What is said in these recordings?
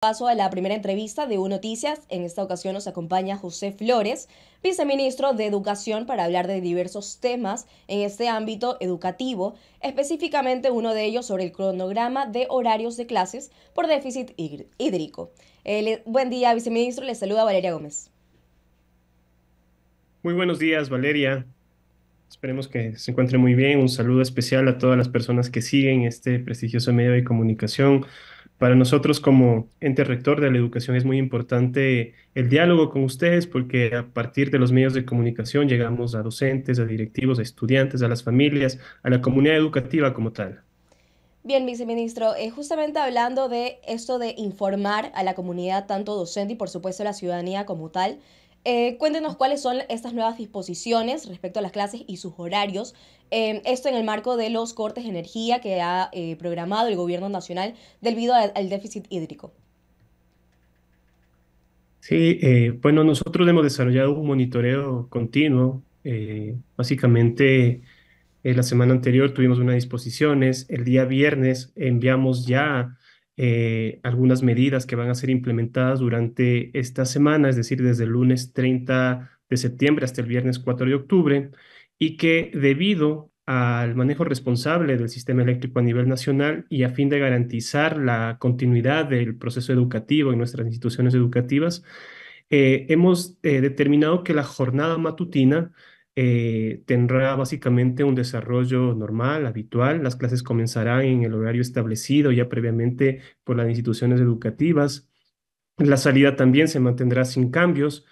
Paso a la primera entrevista de U Noticias. En esta ocasión nos acompaña José Flores, viceministro de Educación, para hablar de diversos temas en este ámbito educativo, específicamente uno de ellos sobre el cronograma de horarios de clases por déficit hídrico. Eh, buen día, viceministro. Le saluda Valeria Gómez. Muy buenos días, Valeria. Esperemos que se encuentre muy bien. Un saludo especial a todas las personas que siguen este prestigioso medio de comunicación para nosotros como ente rector de la educación es muy importante el diálogo con ustedes porque a partir de los medios de comunicación llegamos a docentes, a directivos, a estudiantes, a las familias, a la comunidad educativa como tal. Bien, viceministro, eh, justamente hablando de esto de informar a la comunidad, tanto docente y por supuesto a la ciudadanía como tal, eh, cuéntenos cuáles son estas nuevas disposiciones respecto a las clases y sus horarios Em, esto en el marco de los cortes de energía que ha eh, programado el gobierno nacional debido al déficit hídrico. Sí, eh, bueno, nosotros hemos desarrollado un monitoreo continuo. Eh, básicamente, la semana anterior tuvimos unas disposiciones, el día viernes enviamos ya algunas medidas que van a ser implementadas durante esta semana, es decir, desde el lunes 30 de septiembre hasta el viernes 4 de octubre y que debido al manejo responsable del sistema eléctrico a nivel nacional y a fin de garantizar la continuidad del proceso educativo en nuestras instituciones educativas, eh, hemos eh, determinado que la jornada matutina eh, tendrá básicamente un desarrollo normal, habitual. Las clases comenzarán en el horario establecido ya previamente por las instituciones educativas. La salida también se mantendrá sin cambios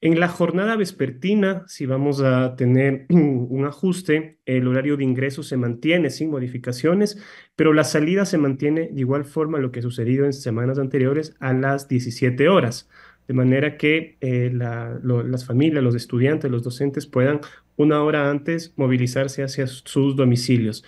en la jornada vespertina, si vamos a tener un ajuste, el horario de ingreso se mantiene sin modificaciones, pero la salida se mantiene de igual forma lo que ha sucedido en semanas anteriores a las 17 horas, de manera que eh, las familias, los estudiantes, los docentes puedan una hora antes movilizarse hacia sus domicilios.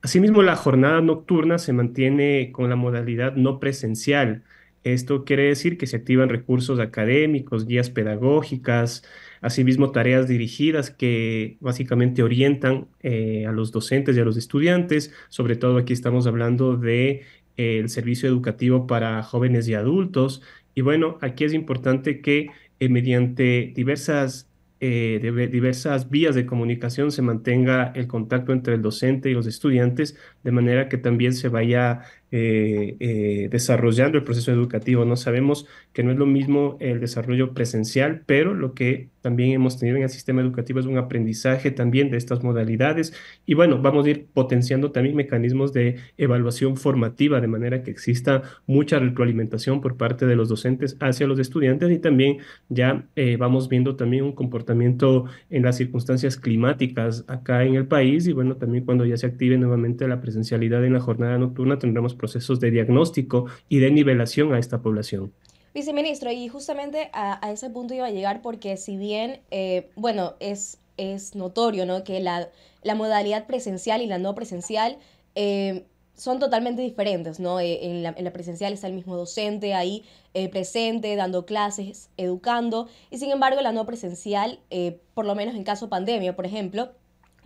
Asimismo, la jornada nocturna se mantiene con la modalidad no presencial esto quiere decir que se activan recursos académicos, guías pedagógicas, asimismo tareas dirigidas que básicamente orientan eh, a los docentes y a los estudiantes. Sobre todo aquí estamos hablando de eh, servicio educativo para jóvenes y adultos. Y bueno, aquí es importante que eh, mediante diversas diversas vías de comunicación se mantenga el contacto entre el docente y los estudiantes, de manera que también se vaya eh, eh, desarrollando el proceso educativo. No sabemos que no es lo mismo el desarrollo presencial, pero lo que también hemos tenido en el sistema educativo es un aprendizaje también de estas modalidades. Y bueno, vamos a ir potenciando también mecanismos de evaluación formativa, de manera que exista mucha retroalimentación por parte de los docentes hacia los estudiantes y también ya eh, vamos viendo también un comportamiento en las circunstancias climáticas acá en el país. Y bueno, también cuando ya se active nuevamente la presencialidad en la jornada nocturna, tendremos procesos de diagnóstico y de nivelación a esta población. Viceministro, y justamente a, ese punto iba a llegar porque si bien, eh, bueno, es, es notorio ¿no? que la, modalidad presencial y la no presencial eh, son totalmente diferentes, ¿no? Eh, en, la, presencial está el mismo docente ahí presente, dando clases, educando, y sin embargo la no presencial, por lo menos en caso pandemia, por ejemplo,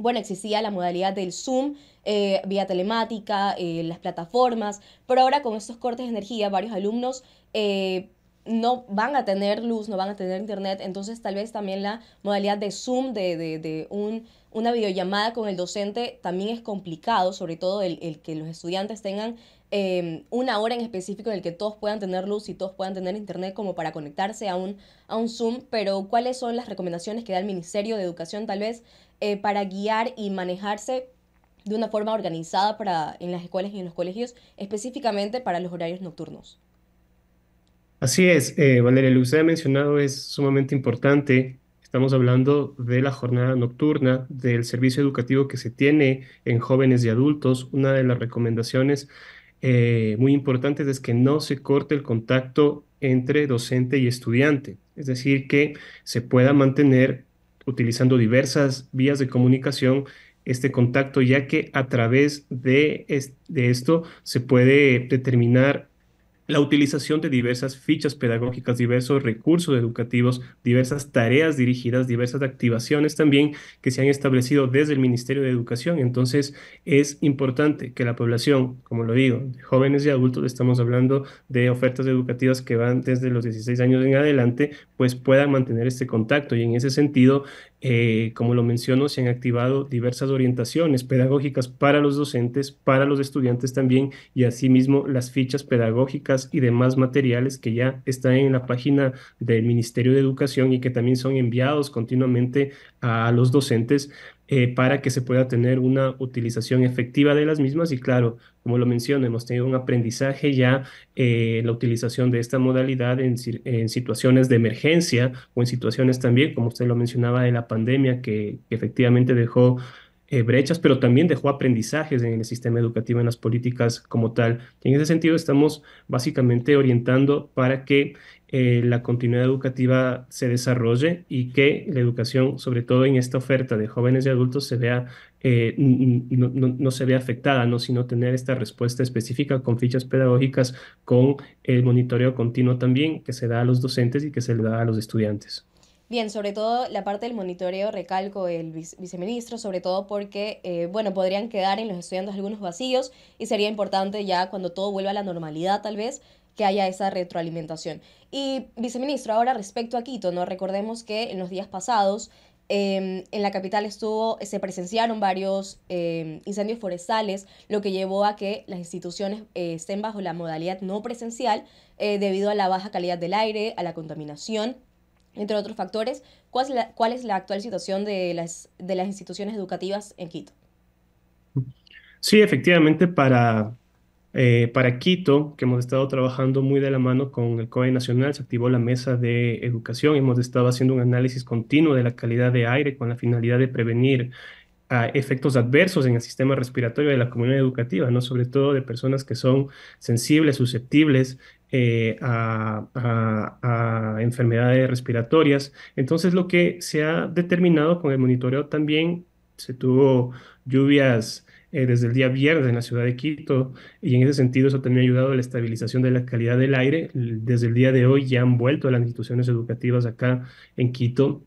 bueno, existía la modalidad del Zoom, eh, vía telemática, eh, las plataformas, pero ahora con estos cortes de energía, varios alumnos... Eh, no van a tener luz, no van a tener internet, entonces tal vez también la modalidad de Zoom, de, un, una videollamada con el docente, también es complicado, sobre todo el, que los estudiantes tengan una hora en específico en el que todos puedan tener luz y todos puedan tener internet como para conectarse a un, a un Zoom, pero ¿cuáles son las recomendaciones que da el Ministerio de Educación tal vez eh, para guiar y manejarse de una forma organizada para, en las escuelas y en los colegios, específicamente para los horarios nocturnos. Así es, eh, Valeria, lo que usted ha mencionado es sumamente importante. Estamos hablando de la jornada nocturna, del servicio educativo que se tiene en jóvenes y adultos. Una de las recomendaciones eh, muy importantes es que no se corte el contacto entre docente y estudiante, es decir, que se pueda mantener utilizando diversas vías de comunicación este contacto, ya que a través de, esto se puede determinar la utilización de diversas fichas pedagógicas, diversos recursos educativos, diversas tareas dirigidas, diversas activaciones también que se han establecido desde el Ministerio de Educación. Entonces, es importante que la población, como lo digo, jóvenes y adultos, estamos hablando de ofertas educativas que van desde los 16 años en adelante, pues puedan mantener este contacto. Y en ese sentido, eh, como lo menciono, se han activado diversas orientaciones pedagógicas para los docentes, para los estudiantes también, y asimismo las fichas pedagógicas y demás materiales que ya están en la página del Ministerio de Educación y que también son enviados continuamente a los docentes eh, para que se pueda tener una utilización efectiva de las mismas. Y claro, como lo menciono, hemos tenido un aprendizaje ya en eh, la utilización de esta modalidad en, situaciones de emergencia o en situaciones también, como usted lo mencionaba, de la pandemia que efectivamente dejó eh, brechas, pero también dejó aprendizajes en el sistema educativo, en las políticas como tal. en ese sentido, estamos básicamente orientando para que eh, la continuidad educativa se desarrolle y que la educación, sobre todo en esta oferta de jóvenes y adultos, se vea, eh, no, se vea afectada, ¿no? sino tener esta respuesta específica con fichas pedagógicas, con el monitoreo continuo también que se da a los docentes y que se le da a los estudiantes. Bien, sobre todo la parte del monitoreo, recalco el viceministro, sobre todo porque, eh, bueno, podrían quedar en los estudiantes algunos vacíos y sería importante ya cuando todo vuelva a la normalidad tal vez que haya esa retroalimentación. Y viceministro, ahora respecto a Quito, ¿no? Recordemos que en los días pasados em, en la capital estuvo, se presenciaron varios em, incendios forestales, lo que llevó a que las instituciones eh, estén bajo la modalidad no presencial eh, debido a la baja calidad del aire, a la contaminación entre otros factores, ¿cuál es la, cuál es la actual situación de las, de las instituciones educativas en Quito? Sí, efectivamente, para, eh, para Quito, que hemos estado trabajando muy de la mano con el COE Nacional, se activó la mesa de educación, hemos estado haciendo un análisis continuo de la calidad de aire con la finalidad de prevenir a ah, efectos adversos en el sistema respiratorio de la comunidad educativa, ¿no? sobre todo de personas que son sensibles, susceptibles eh, a, enfermedades respiratorias. Entonces, lo que se ha determinado con el monitoreo también, se tuvo lluvias eh, desde el día viernes en la ciudad de Quito y en ese sentido eso también ha ayudado a la estabilización de la calidad del aire. Desde el día de hoy ya han vuelto las instituciones educativas acá en Quito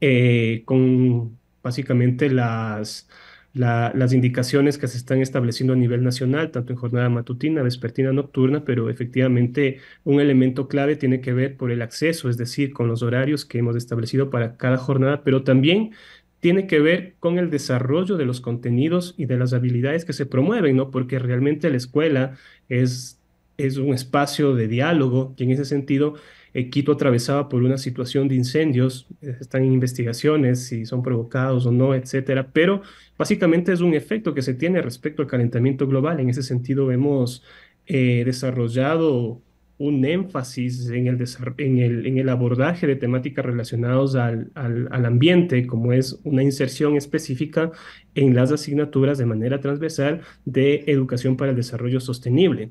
eh, con básicamente las las indicaciones que se están estableciendo a nivel nacional, tanto en jornada matutina, vespertina, nocturna, pero efectivamente un elemento clave tiene que ver por el acceso, es decir, con los horarios que hemos establecido para cada jornada, pero también tiene que ver con el desarrollo de los contenidos y de las habilidades que se promueven, ¿no? Porque realmente la escuela es es un espacio de diálogo y en ese sentido eh, Quito atravesaba por una situación de incendios, eh, están en investigaciones si son provocados o no, etcétera, pero básicamente es un efecto que se tiene respecto al calentamiento global. En ese sentido hemos eh, desarrollado un énfasis en el, en el, en el abordaje de temáticas relacionadas al, al, ambiente, como es una inserción específica en las asignaturas de manera transversal de educación para el desarrollo sostenible.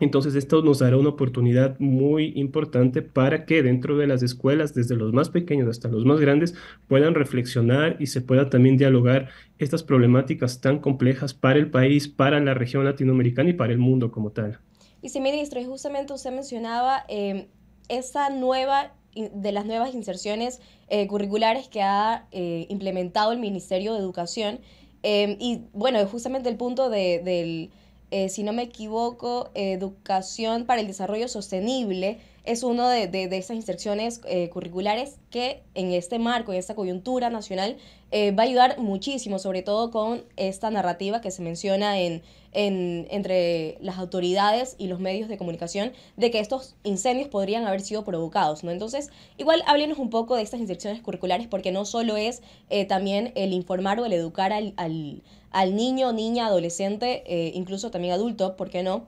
Entonces esto nos dará una oportunidad muy importante para que dentro de las escuelas, desde los más pequeños hasta los más grandes, puedan reflexionar y se pueda también dialogar estas problemáticas tan complejas para el país, para la región latinoamericana y para el mundo como tal. Y sí, ministro, y justamente usted mencionaba eh, esa nueva de las nuevas inserciones eh, curriculares que ha eh, implementado el Ministerio de Educación. y bueno, justamente el punto de, del eh, si no me equivoco, Educación para el Desarrollo Sostenible es una de, de, de, esas instrucciones eh, curriculares que en este marco, en esta coyuntura nacional, eh, va a ayudar muchísimo, sobre todo con esta narrativa que se menciona en, entre las autoridades y los medios de comunicación de que estos incendios podrían haber sido provocados, ¿no? Entonces, igual háblenos un poco de estas instrucciones curriculares porque no solo es también el informar o el educar al al niño, niña, adolescente, eh, incluso también adulto, ¿por qué no?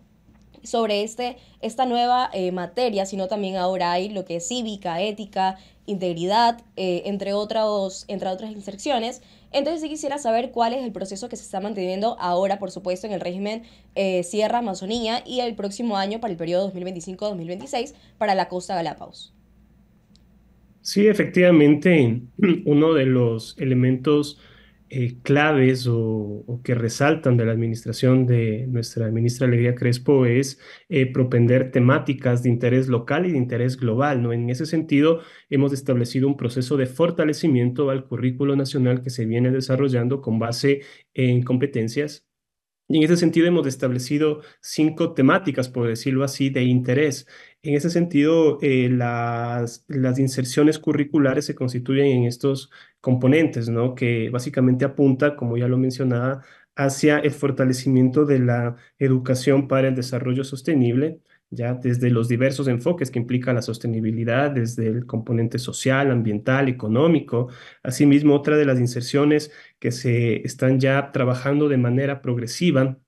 sobre este, esta nueva eh, materia, sino también ahora hay lo que es cívica, ética, integridad, eh, entre, otras entre otras inserciones. Entonces sí quisiera saber cuál es el proceso que se está manteniendo ahora, por supuesto, en el régimen Sierra Amazonía y el próximo año para el periodo 2025-2026 para la costa Galápagos. Sí, efectivamente, uno de los elementos eh, claves o, que resaltan de la administración de nuestra ministra Alegría Crespo es eh, propender temáticas de interés local y de interés global. ¿no? En ese sentido, hemos establecido un proceso de fortalecimiento al currículo nacional que se viene desarrollando con base en competencias y en ese sentido hemos establecido cinco temáticas, por decirlo así, de interés. En ese sentido, eh, las, las inserciones curriculares se constituyen en estos componentes, ¿no? Que básicamente apunta, como ya lo mencionaba, hacia el fortalecimiento de la educación para el desarrollo sostenible, ya desde los diversos enfoques que implica la sostenibilidad, desde el componente social, ambiental, económico. Asimismo, otra de las inserciones que se están ya trabajando de manera progresiva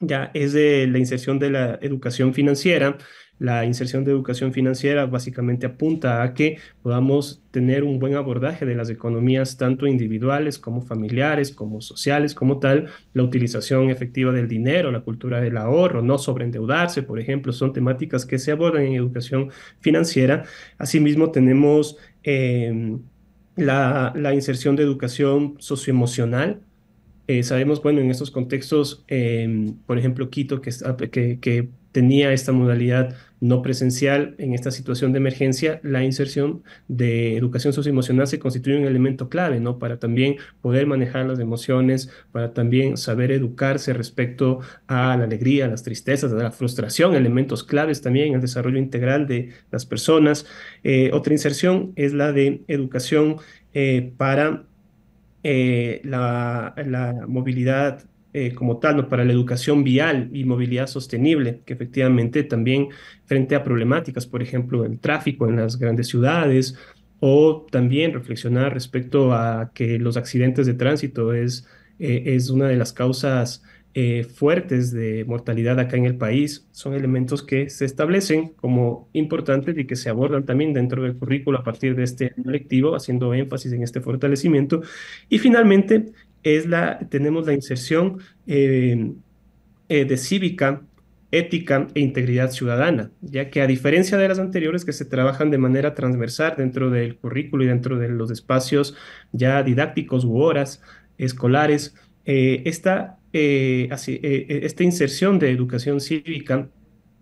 ya es de la inserción de la educación financiera la inserción de educación financiera básicamente apunta a que podamos tener un buen abordaje de las economías tanto individuales como familiares, como sociales, como tal, la utilización efectiva del dinero, la cultura del ahorro, no sobreendeudarse, por ejemplo, son temáticas que se abordan en educación financiera. Asimismo, tenemos em, la, inserción de educación socioemocional, eh, sabemos, bueno, en estos contextos, em, por ejemplo, Quito, que, tenía esta modalidad no presencial en esta situación de emergencia, la inserción de educación socioemocional se constituye un elemento clave, ¿no? Para también poder manejar las emociones, para también saber educarse respecto a la alegría, las tristezas, a la frustración, elementos claves también en el desarrollo integral de las personas. Eh, otra inserción es la de educación eh, para eh, la, la, movilidad eh, como tal, para la educación vial y movilidad sostenible, que efectivamente también frente a problemáticas, por ejemplo, el tráfico en las grandes ciudades, o también reflexionar respecto a que los accidentes de tránsito es, eh, es una de las causas eh, fuertes de mortalidad acá en el país, son elementos que se establecen como importantes y que se abordan también dentro del currículo a partir de este haciendo énfasis en este fortalecimiento. Y finalmente, es la, tenemos la inserción eh, eh, de cívica, ética e integridad ciudadana, ya que a diferencia de las anteriores que se trabajan de manera transversal dentro del currículo y dentro de los espacios ya didácticos u horas escolares, eh, esta inserción de educación cívica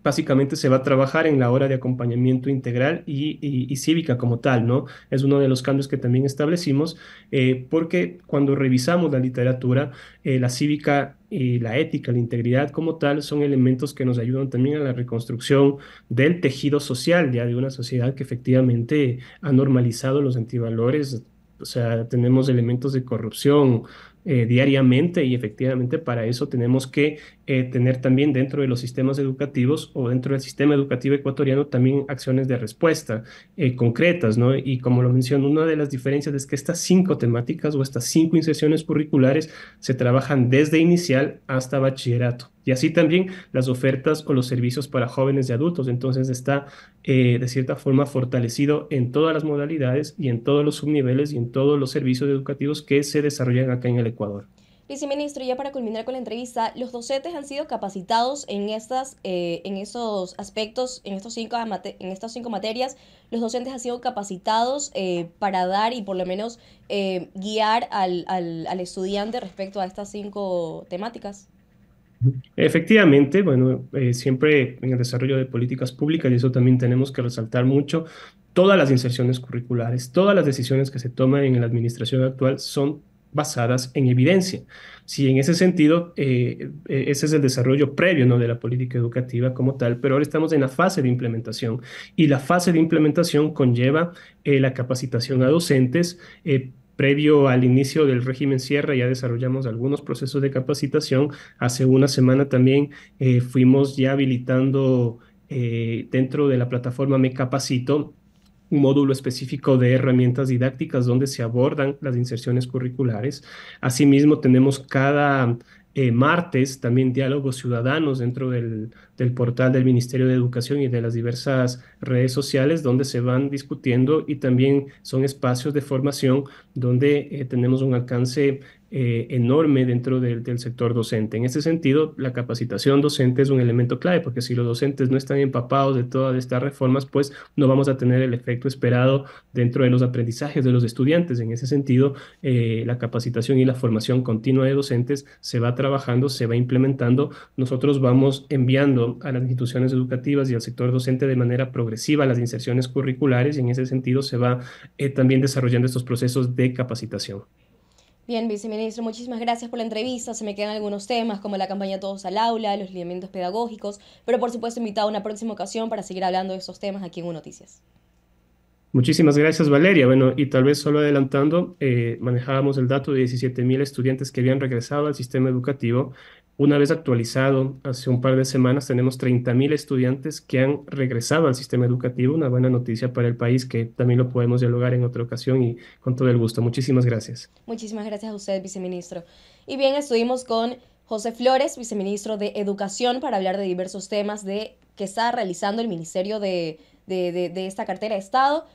básicamente se va a trabajar en la hora de acompañamiento integral y, cívica como tal, ¿no? Es uno de los cambios que también establecimos, eh, porque cuando revisamos la literatura, eh, la cívica y la ética, la integridad como tal, son elementos que nos ayudan también a la reconstrucción del tejido social, ya de una sociedad que efectivamente ha normalizado los antivalores, o sea, tenemos elementos de corrupción, eh, diariamente y efectivamente para eso tenemos que eh, tener también dentro de los sistemas educativos o dentro del sistema educativo ecuatoriano también acciones de respuesta eh, concretas, ¿no? Y como lo menciono, una de las diferencias es que estas cinco temáticas o estas cinco inserciones curriculares se trabajan desde inicial hasta bachillerato. Y así también las ofertas o los servicios para jóvenes y adultos. Entonces está eh, de cierta forma fortalecido en todas las modalidades y en todos los subniveles y en todos los servicios educativos que se desarrollan acá en el Ecuador. Viceministro, ya para culminar con la entrevista, ¿los docentes han sido capacitados en, estas, eh, en aspectos, en, estos cinco, en estas cinco materias? ¿Los docentes han sido capacitados eh, para dar y por lo menos eh, guiar al, al, estudiante respecto a estas cinco temáticas? Efectivamente, bueno, siempre en el desarrollo de políticas públicas, y eso también tenemos que resaltar mucho, todas las inserciones curriculares, todas las decisiones que se toman en la administración actual son basadas en evidencia. Si en ese sentido, eh, eh, ese es el desarrollo previo ¿no? de la política educativa como tal, pero ahora estamos en la fase de implementación y la fase de implementación conlleva eh, la capacitación a docentes. previo al inicio del régimen Sierra ya desarrollamos algunos procesos de capacitación. Hace una semana también fuimos ya habilitando dentro de la plataforma Me Capacito un módulo específico de herramientas didácticas donde se abordan las inserciones curriculares. Asimismo, tenemos cada eh, martes también diálogos ciudadanos dentro del, portal del Ministerio de Educación y de las diversas redes sociales donde se van discutiendo y también son espacios de formación donde eh, tenemos un alcance eh, enorme dentro del, sector docente. En ese sentido, la capacitación docente es un elemento clave, porque si los docentes no están empapados de todas estas reformas, pues no vamos a tener el efecto esperado dentro de los aprendizajes de los estudiantes. En ese sentido, eh, la capacitación y la formación continua de docentes se va trabajando, se va implementando. Nosotros vamos enviando a las instituciones educativas y al sector docente de manera progresiva las inserciones curriculares y en ese sentido se va eh, también desarrollando estos procesos de capacitación. Bien, viceministro, muchísimas gracias por la entrevista. Se me quedan algunos temas como la campaña Todos al Aula, los lineamientos pedagógicos, pero por supuesto invitado a una próxima ocasión para seguir hablando de estos temas aquí en UNOTICIAS. Noticias. Muchísimas gracias, Valeria. Bueno, y tal vez solo adelantando, eh, manejábamos el dato de 17.000 estudiantes que habían regresado al sistema educativo. Una vez actualizado, hace un par de semanas tenemos 30.000 estudiantes que han regresado al sistema educativo. Una buena noticia para el país que también lo podemos dialogar en otra ocasión y con todo el gusto. Muchísimas gracias. Muchísimas gracias a usted, viceministro. Y bien, estuvimos con José Flores, viceministro de Educación, para hablar de diversos temas de que está realizando el Ministerio de, de, de esta cartera de Estado.